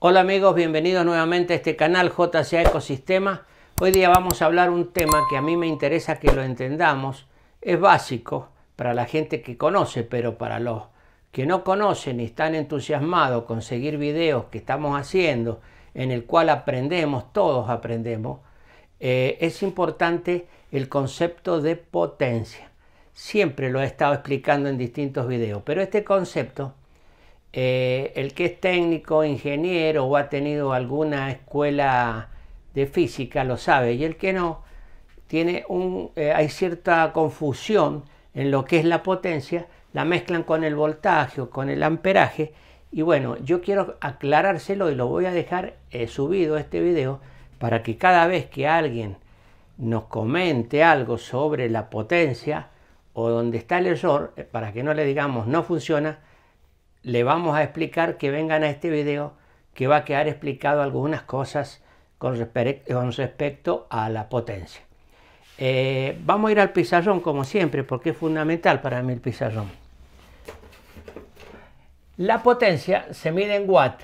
Hola amigos, bienvenidos nuevamente a este canal JCA Ecosistema. Hoy día vamos a hablar un tema que a mí me interesa que lo entendamos. Es básico para la gente que conoce, pero para los que no conocen y están entusiasmados con seguir videos que estamos haciendo, en el cual aprendemos, todos aprendemos, eh, es importante el concepto de potencia. Siempre lo he estado explicando en distintos videos, pero este concepto eh, el que es técnico, ingeniero o ha tenido alguna escuela de física lo sabe y el que no, tiene un, eh, hay cierta confusión en lo que es la potencia, la mezclan con el voltaje o con el amperaje y bueno, yo quiero aclarárselo y lo voy a dejar subido este video para que cada vez que alguien nos comente algo sobre la potencia o donde está el error, eh, para que no le digamos no funciona, le vamos a explicar que vengan a este video que va a quedar explicado algunas cosas con, respecto a la potencia. Eh, vamos a ir al pizarrón como siempre porque es fundamental para mí el pizarrón. La potencia se mide en watt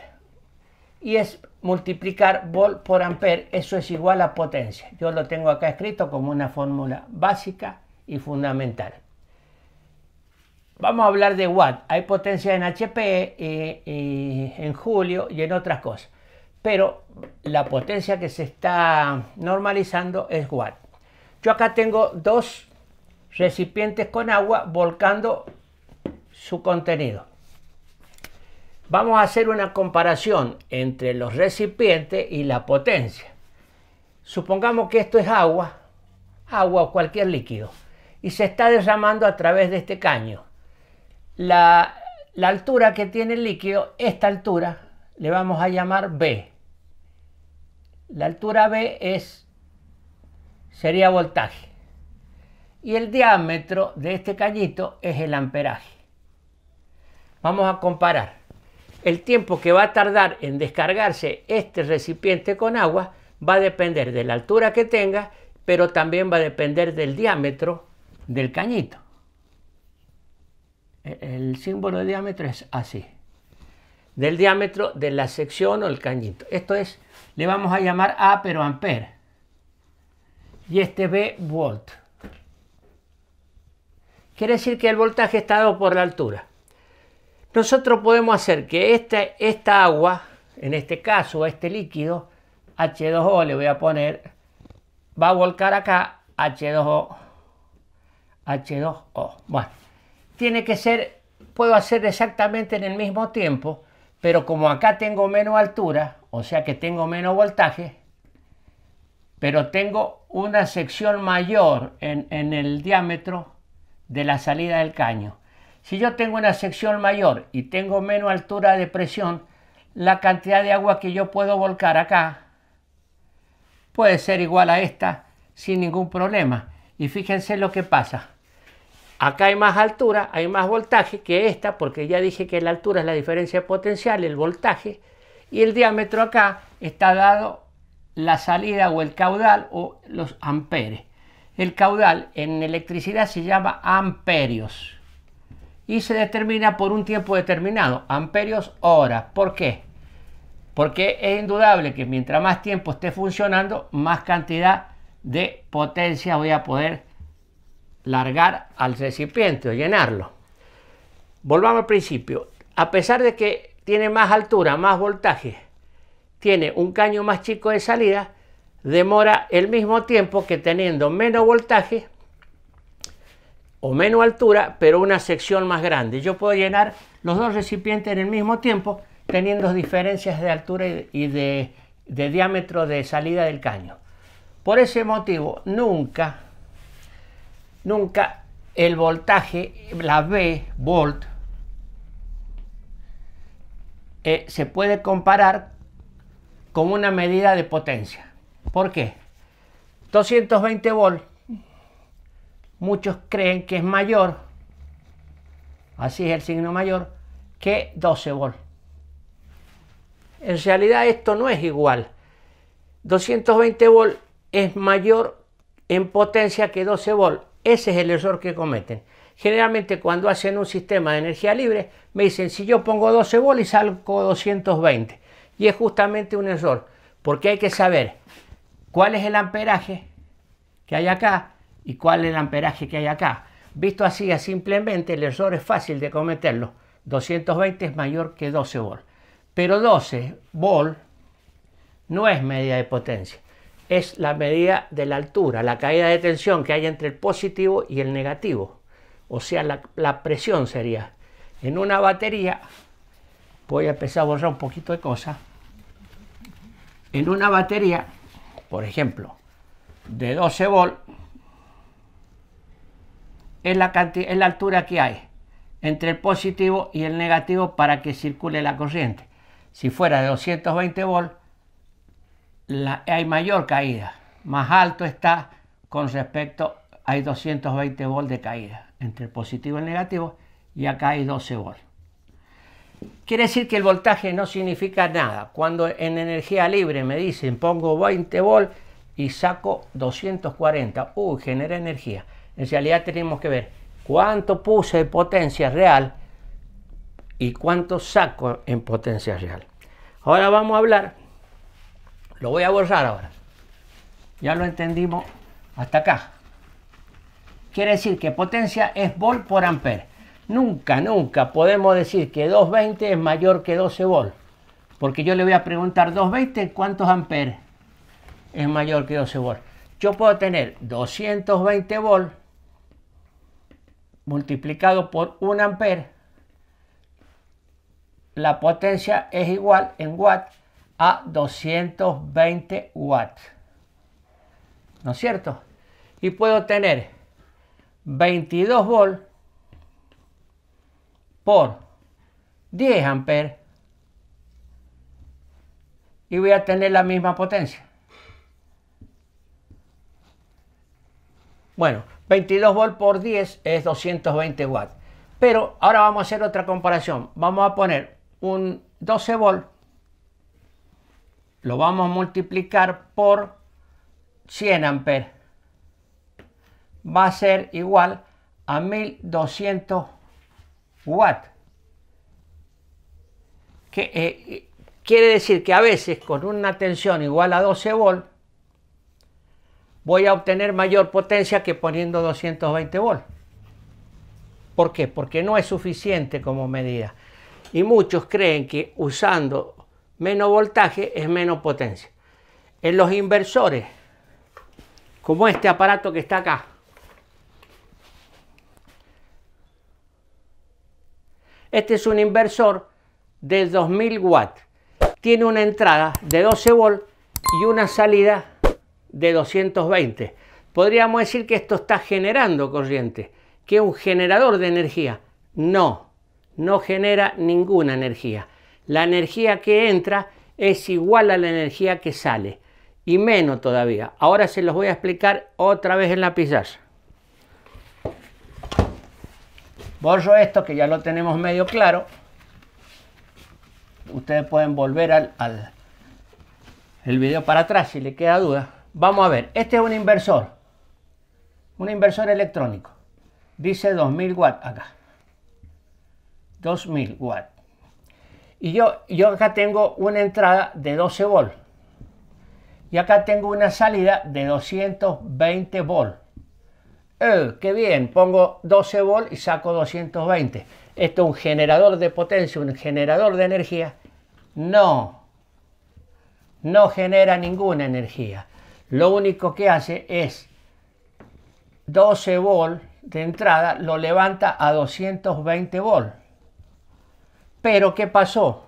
y es multiplicar volt por ampere, eso es igual a potencia. Yo lo tengo acá escrito como una fórmula básica y fundamental. Vamos a hablar de Watt. Hay potencia en HP eh, eh, en julio y en otras cosas. Pero la potencia que se está normalizando es Watt. Yo acá tengo dos recipientes con agua volcando su contenido. Vamos a hacer una comparación entre los recipientes y la potencia. Supongamos que esto es agua, agua o cualquier líquido, y se está derramando a través de este caño. La, altura que tiene el líquido, esta altura, le vamos a llamar B. La altura B es, sería voltaje. Y el diámetro de este cañito es el amperaje. Vamos a comparar. El tiempo que va a tardar en descargarse este recipiente con agua va a depender de la altura que tenga, pero también va a depender del diámetro del cañito el símbolo de diámetro es así, del diámetro de la sección o el cañito. Esto es, le vamos a llamar A pero amper y este B volt. Quiere decir que el voltaje está dado por la altura. Nosotros podemos hacer que esta, esta agua, en este caso este líquido, H2O le voy a poner, va a volcar acá H2O. H2O. Bueno tiene que ser, puedo hacer exactamente en el mismo tiempo, pero como acá tengo menos altura, o sea que tengo menos voltaje, pero tengo una sección mayor en, en el diámetro de la salida del caño. Si yo tengo una sección mayor y tengo menos altura de presión, la cantidad de agua que yo puedo volcar acá puede ser igual a esta sin ningún problema. Y fíjense lo que pasa. Acá hay más altura, hay más voltaje que esta, porque ya dije que la altura es la diferencia de potencial, el voltaje, y el diámetro acá está dado la salida o el caudal o los amperes. El caudal en electricidad se llama amperios y se determina por un tiempo determinado, amperios hora. ¿Por qué? Porque es indudable que mientras más tiempo esté funcionando, más cantidad de potencia voy a poder largar al recipiente o llenarlo. Volvamos al principio. A pesar de que tiene más altura, más voltaje, tiene un caño más chico de salida, demora el mismo tiempo que teniendo menos voltaje o menos altura, pero una sección más grande. Yo puedo llenar los dos recipientes en el mismo tiempo, teniendo diferencias de altura y de, de diámetro de salida del caño. Por ese motivo, nunca nunca el voltaje, la V, volt, eh, se puede comparar con una medida de potencia. ¿Por qué? 220 volt, muchos creen que es mayor, así es el signo mayor, que 12 volt. En realidad esto no es igual. 220 volt es mayor en potencia que 12 volt ese es el error que cometen. Generalmente cuando hacen un sistema de energía libre, me dicen, si yo pongo 12 volts y salgo 220. Y es justamente un error, porque hay que saber cuál es el amperaje que hay acá y cuál es el amperaje que hay acá. Visto así, simplemente el error es fácil de cometerlo. 220 es mayor que 12 volts. Pero 12 volts no es media de potencia es la medida de la altura, la caída de tensión que hay entre el positivo y el negativo. O sea, la, presión sería. En una batería, voy a empezar a borrar un poquito de cosas. En una batería, por ejemplo, de 12 volt, es la, la altura que hay entre el positivo y el negativo para que circule la corriente. Si fuera de 220 volts la, hay mayor caída, más alto está con respecto, hay 220 volts de caída entre el positivo y el negativo y acá hay 12 volts. Quiere decir que el voltaje no significa nada. Cuando en energía libre me dicen pongo 20 volts y saco 240, uy, genera energía. En realidad tenemos que ver cuánto puse de potencia real y cuánto saco en potencia real. Ahora vamos a hablar lo voy a borrar ahora. Ya lo entendimos hasta acá. Quiere decir que potencia es volt por ampere. Nunca, nunca podemos decir que 220 es mayor que 12 volt. Porque yo le voy a preguntar 220 cuántos amperes es mayor que 12 volt. Yo puedo tener 220 volt multiplicado por 1 amper. La potencia es igual en watt a 220 watts. ¿No es cierto? Y puedo tener 22 volts por 10 amperes y voy a tener la misma potencia. Bueno, 22 volts por 10 es 220 watts. Pero ahora vamos a hacer otra comparación. Vamos a poner un 12 volts lo vamos a multiplicar por 100 amperes. Va a ser igual a 1200 watts. Que, eh, eh, quiere decir que a veces con una tensión igual a 12 volts voy a obtener mayor potencia que poniendo 220 volts. ¿Por qué? Porque no es suficiente como medida. Y muchos creen que usando menos voltaje es menos potencia. En los inversores, como este aparato que está acá, este es un inversor de 2000 watts. Tiene una entrada de 12 volts y una salida de 220. Podríamos decir que esto está generando corriente, que es un generador de energía. No, no genera ninguna energía la energía que entra es igual a la energía que sale y menos todavía. Ahora se los voy a explicar otra vez en la pizarra. Borro esto que ya lo tenemos medio claro. Ustedes pueden volver al, el video para atrás si le queda duda. Vamos a ver, este es un inversor, un inversor electrónico. Dice 2000 watts acá. 2000 watts. Y yo, acá tengo una entrada de 12 volts. Y acá tengo una salida de 220 volts. Eh, ¡Qué bien! Pongo 12 volts y saco 220. ¿Esto es un generador de potencia, un generador de energía? No. No genera ninguna energía. Lo único que hace es 12 volts de entrada lo levanta a 220 volts. Pero ¿qué pasó?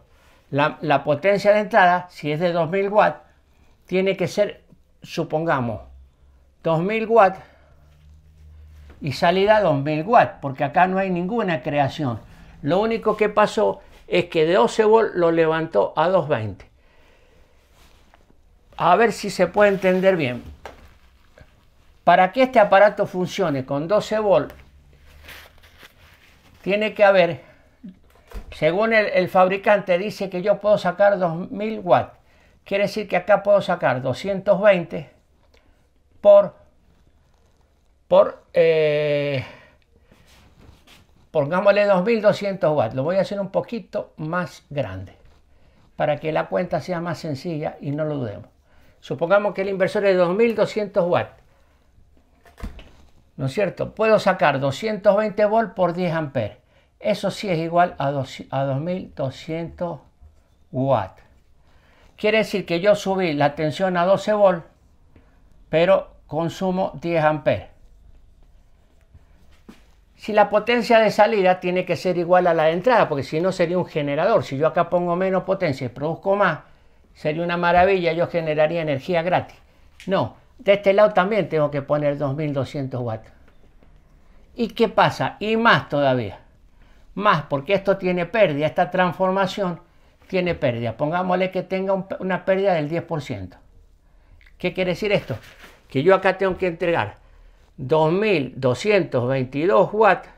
La, potencia de entrada, si es de 2000 watts, tiene que ser, supongamos, 2000 watts y salida 2000 watts, porque acá no hay ninguna creación. Lo único que pasó es que de 12 volts lo levantó a 220. A ver si se puede entender bien. Para que este aparato funcione con 12 volts, tiene que haber según el, fabricante dice que yo puedo sacar 2000 watts. Quiere decir que acá puedo sacar 220 por, por eh, pongámosle 2200 watts. Lo voy a hacer un poquito más grande para que la cuenta sea más sencilla y no lo dudemos. Supongamos que el inversor es 2200 watts. ¿No es cierto? Puedo sacar 220 volts por 10 amperes. Eso sí es igual a, a 2200 watts. Quiere decir que yo subí la tensión a 12 volts, pero consumo 10 amperes. Si la potencia de salida tiene que ser igual a la de entrada, porque si no sería un generador. Si yo acá pongo menos potencia y produzco más, sería una maravilla, yo generaría energía gratis. No, de este lado también tengo que poner 2200 watts. ¿Y qué pasa? Y más todavía más, porque esto tiene pérdida, esta transformación tiene pérdida. Pongámosle que tenga una pérdida del 10%. ¿Qué quiere decir esto? Que yo acá tengo que entregar 2222 watts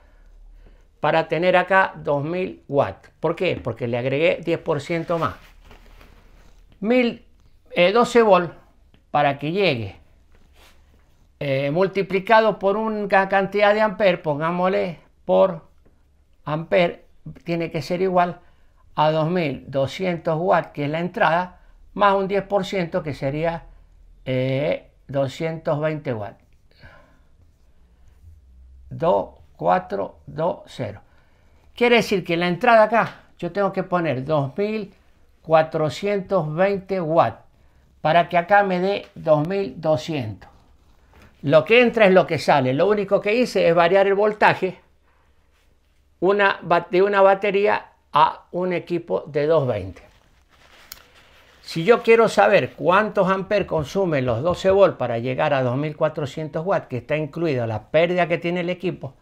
para tener acá 2000 watts. ¿Por qué? Porque le agregué 10% más. 1.012 eh, para que llegue eh, multiplicado por una cantidad de amperes, pongámosle por Ampere tiene que ser igual a 2200 watts, que es la entrada, más un 10% que sería 220 eh, watts. 2, 4, 2, 0. Quiere decir que la entrada acá yo tengo que poner 2420 watts para que acá me dé 2200. Lo que entra es lo que sale. Lo único que hice es variar el voltaje de una batería a un equipo de 220. Si yo quiero saber cuántos amperes consumen los 12 volts para llegar a 2400 watts, que está incluida la pérdida que tiene el equipo,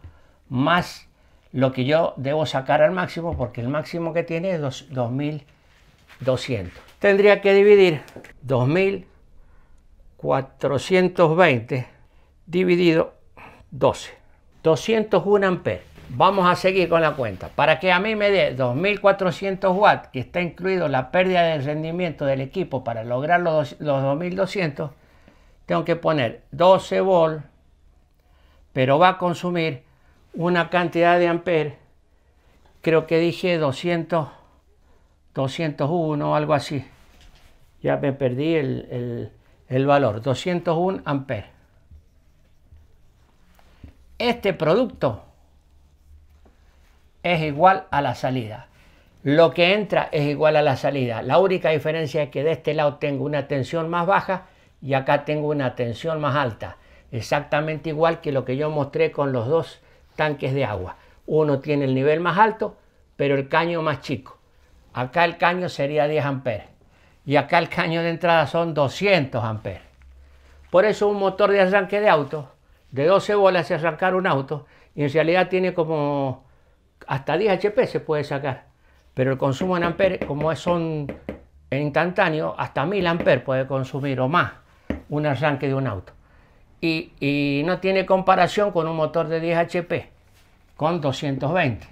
más lo que yo debo sacar al máximo, porque el máximo que tiene es 2200. Tendría que dividir 2420 dividido 12. 201 amperes. Vamos a seguir con la cuenta. Para que a mí me dé 2400 watts, que está incluido la pérdida de rendimiento del equipo para lograr los, 2200, tengo que poner 12 volt, pero va a consumir una cantidad de amper, creo que dije 200, 201 o algo así. Ya me perdí el, el valor, 201 amper. Este producto es igual a la salida. Lo que entra es igual a la salida. La única diferencia es que de este lado tengo una tensión más baja y acá tengo una tensión más alta. Exactamente igual que lo que yo mostré con los dos tanques de agua. Uno tiene el nivel más alto, pero el caño más chico. Acá el caño sería 10 amperes y acá el caño de entrada son 200 amperes. Por eso un motor de arranque de auto de 12 bolas y arrancar un auto en realidad tiene como hasta 10 HP se puede sacar, pero el consumo en amperes, como son instantáneo hasta 1000 amperes puede consumir o más un arranque de un auto. Y, y no tiene comparación con un motor de 10 HP, con 220.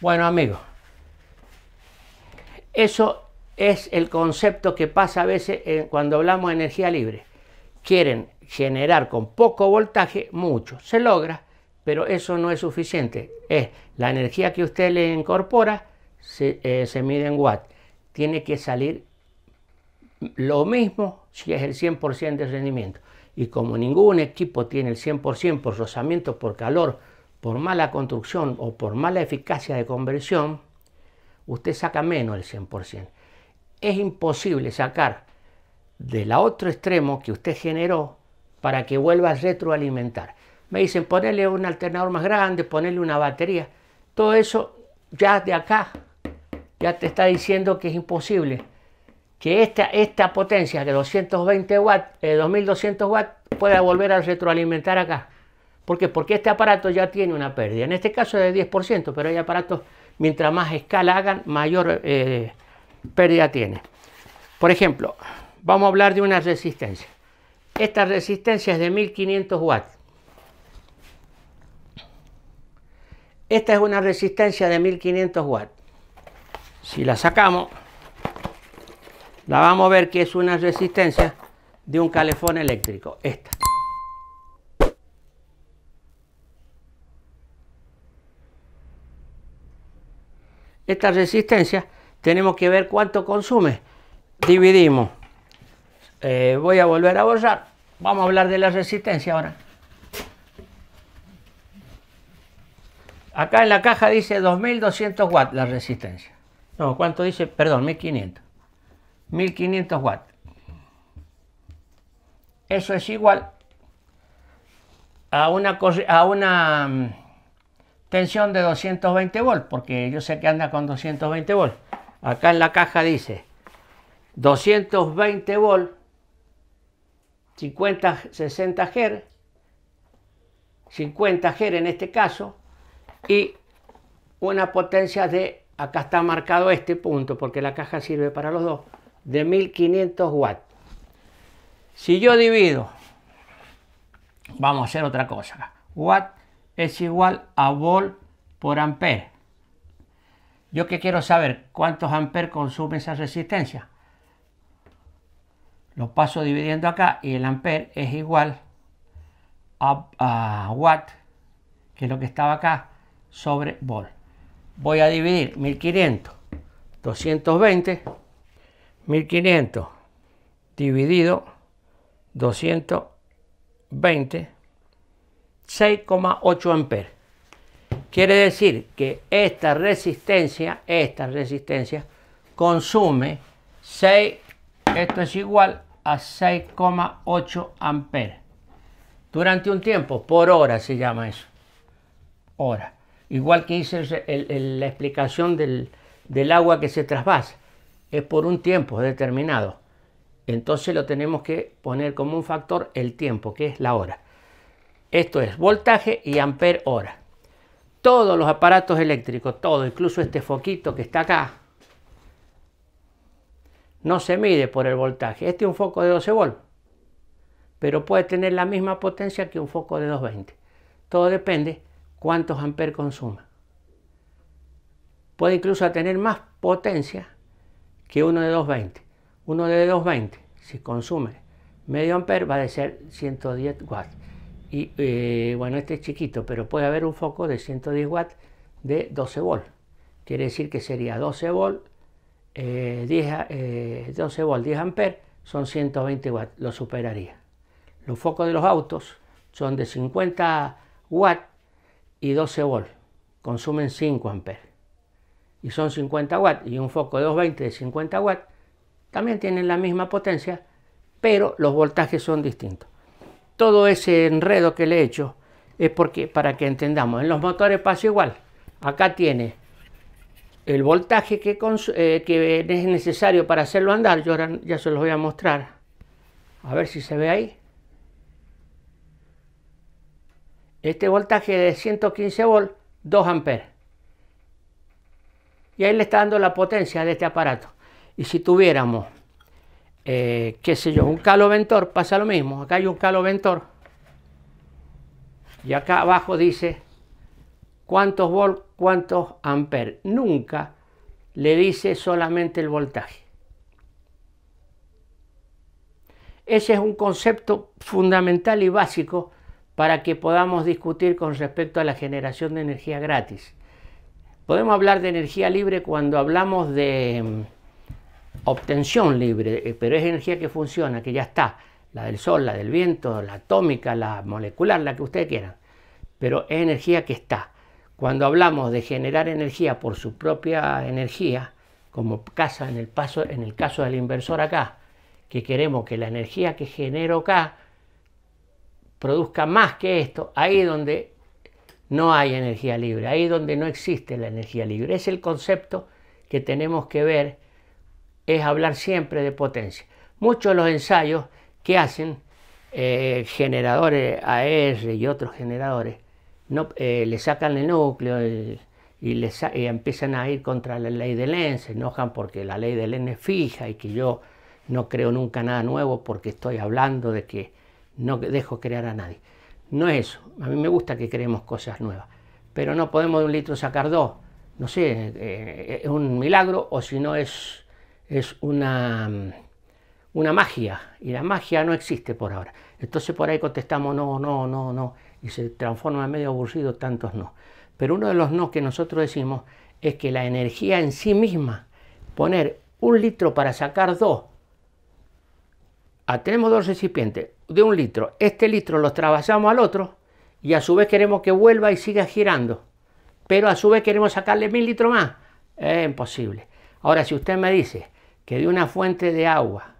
Bueno amigos, eso es el concepto que pasa a veces cuando hablamos de energía libre. Quieren generar con poco voltaje mucho. Se logra, pero eso no es suficiente es la energía que usted le incorpora eh, se, mide en watts. Tiene que salir lo mismo si es el 100% de rendimiento. Y como ningún equipo tiene el 100% por rozamiento, por calor, por mala construcción o por mala eficacia de conversión, usted saca menos el 100%. Es imposible sacar del otro extremo que usted generó para que vuelva a retroalimentar me dicen ponerle un alternador más grande, ponerle una batería. Todo eso ya de acá, ya te está diciendo que es imposible. Que esta, esta potencia, de 220 watts, 2200 eh, watts, pueda volver a retroalimentar acá. ¿Por qué? Porque este aparato ya tiene una pérdida. En este caso es de 10%, pero hay aparatos, mientras más escala hagan, mayor eh, pérdida tiene. Por ejemplo, vamos a hablar de una resistencia. Esta resistencia es de 1500 watts. Esta es una resistencia de 1500 watts. Si la sacamos, la vamos a ver que es una resistencia de un calefón eléctrico. Esta. Esta resistencia tenemos que ver cuánto consume. Dividimos. Eh, voy a volver a borrar. Vamos a hablar de la resistencia ahora. Acá en la caja dice 2200 watts la resistencia. No, ¿cuánto dice? Perdón, 1500. 1500 watts. Eso es igual a una, a una mm, tensión de 220 volts, porque yo sé que anda con 220 volts. Acá en la caja dice 220 volts, 50, 60 Hz, 50 Hz en este caso, y una potencia de, acá está marcado este punto, porque la caja sirve para los dos, de 1500 watts. Si yo divido, vamos a hacer otra cosa, watt es igual a volt por amper Yo que quiero saber cuántos amperes consume esa resistencia. Lo paso dividiendo acá y el amper es igual a, a watt, que es lo que estaba acá, sobre vol. Voy a dividir 1500, 220, 1500 dividido 220, 6,8 amperes. Quiere decir que esta resistencia, esta resistencia, consume 6, esto es igual a 6,8 amperes. Durante un tiempo, por hora se llama eso. Hora. Igual que hice la explicación del, agua que se trasvasa, es por un tiempo determinado. Entonces lo tenemos que poner como un factor el tiempo, que es la hora. Esto es voltaje y amper hora. Todos los aparatos eléctricos, todo, incluso este foquito que está acá, no se mide por el voltaje. Este es un foco de 12 volts, pero puede tener la misma potencia que un foco de 220. Todo depende cuántos amperes consuma. Puede incluso tener más potencia que uno de 220. Uno de 220, si consume medio amper, va a ser 110 watts. Y eh, bueno, este es chiquito, pero puede haber un foco de 110 watts de 12 volts. Quiere decir que sería 12 volt 10, 12 volts, 10 amperes, son 120 watts, lo superaría. Los focos de los autos son de 50 watts y 12 volts, consumen 5 amperes y son 50 watts y un foco de 220 de 50 watts también tienen la misma potencia, pero los voltajes son distintos. Todo ese enredo que le he hecho es porque para que entendamos, en los motores pasa igual. Acá tiene el voltaje que, eh, que es necesario para hacerlo andar, yo ahora ya se los voy a mostrar. A ver si se ve ahí. Este voltaje de 115 Volts, 2 amperes. Y ahí le está dando la potencia de este aparato. Y si tuviéramos, eh, qué sé yo, un caloventor, pasa lo mismo. Acá hay un caloventor. Y acá abajo dice cuántos volt, cuántos amperes. Nunca le dice solamente el voltaje. Ese es un concepto fundamental y básico para que podamos discutir con respecto a la generación de energía gratis. Podemos hablar de energía libre cuando hablamos de mm, obtención libre, eh, pero es energía que funciona, que ya está, la del sol, la del viento, la atómica, la molecular, la que ustedes quieran, pero es energía que está. Cuando hablamos de generar energía por su propia energía, como casa en el, en el caso del inversor acá, que queremos que la energía que genero acá produzca más que esto, ahí donde no hay energía libre, ahí donde no existe la energía libre. Es el concepto que tenemos que ver, es hablar siempre de potencia. Muchos de los ensayos que hacen eh, generadores AR y otros generadores, no, eh, le sacan el núcleo y, y, empiezan a ir contra la ley de Lenz, se enojan porque la ley de Lenz es fija y que yo no creo nunca nada nuevo porque estoy hablando de que no dejo crear a nadie. No es eso. A mí me gusta que creemos cosas nuevas. Pero no podemos de un litro sacar dos. No sé, eh, es un milagro o si no es, es una, mm, una magia. Y la magia no existe por ahora. Entonces por ahí contestamos no, no, no, no. Y se transforma en medio aburrido tantos no. Pero uno de los no que nosotros decimos es que la energía en sí misma, poner un litro para sacar dos, ah, tenemos dos recipientes, de un litro, este litro lo trabajamos al otro y a su vez queremos que vuelva y siga girando, pero a su vez queremos sacarle mil litros más, es imposible. Ahora, si usted me dice que de una fuente de agua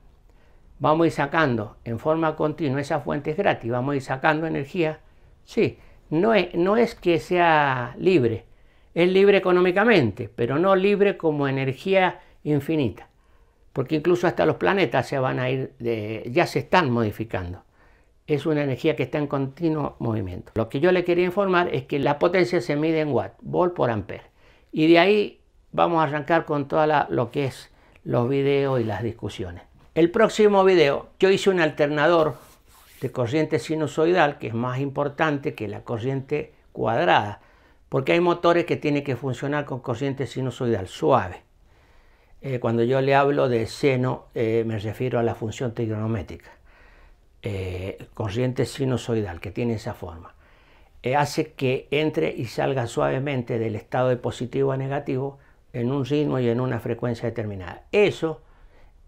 vamos a ir sacando en forma continua, esa fuente es gratis, vamos a ir sacando energía, sí, no es que sea libre, es libre económicamente, pero no libre como energía infinita porque incluso hasta los planetas se van a ir, ya se están modificando. Es una energía que está en continuo movimiento. Lo que yo le quería informar es que la potencia se mide en watt, volt por ampere. Y de ahí vamos a arrancar con todo lo que es los videos y las discusiones. El próximo video, yo hice un alternador de corriente sinusoidal, que es más importante que la corriente cuadrada, porque hay motores que tienen que funcionar con corriente sinusoidal suave. Eh, cuando yo le hablo de seno, eh, me refiero a la función trigonométrica, eh, corriente sinusoidal, que tiene esa forma. Eh, hace que entre y salga suavemente del estado de positivo a negativo en un ritmo y en una frecuencia determinada. Eso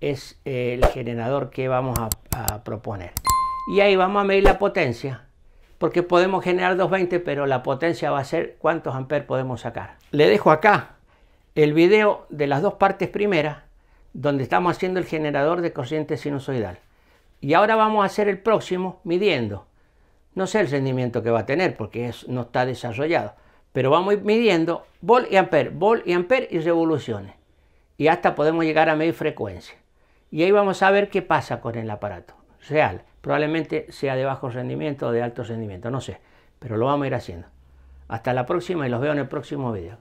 es el generador que vamos a, a proponer. Y ahí vamos a medir la potencia porque podemos generar 220, pero la potencia va a ser cuántos amperes podemos sacar. Le dejo acá el video de las dos partes primeras donde estamos haciendo el generador de corriente sinusoidal. Y ahora vamos a hacer el próximo midiendo. No sé el rendimiento que va a tener porque no está desarrollado, pero vamos midiendo volt y amper, volt y amper y revoluciones. Y hasta podemos llegar a medir frecuencia. Y ahí vamos a ver qué pasa con el aparato real. Probablemente sea de bajo rendimiento o de alto rendimiento, no sé, pero lo vamos a ir haciendo. Hasta la próxima y los veo en el próximo video.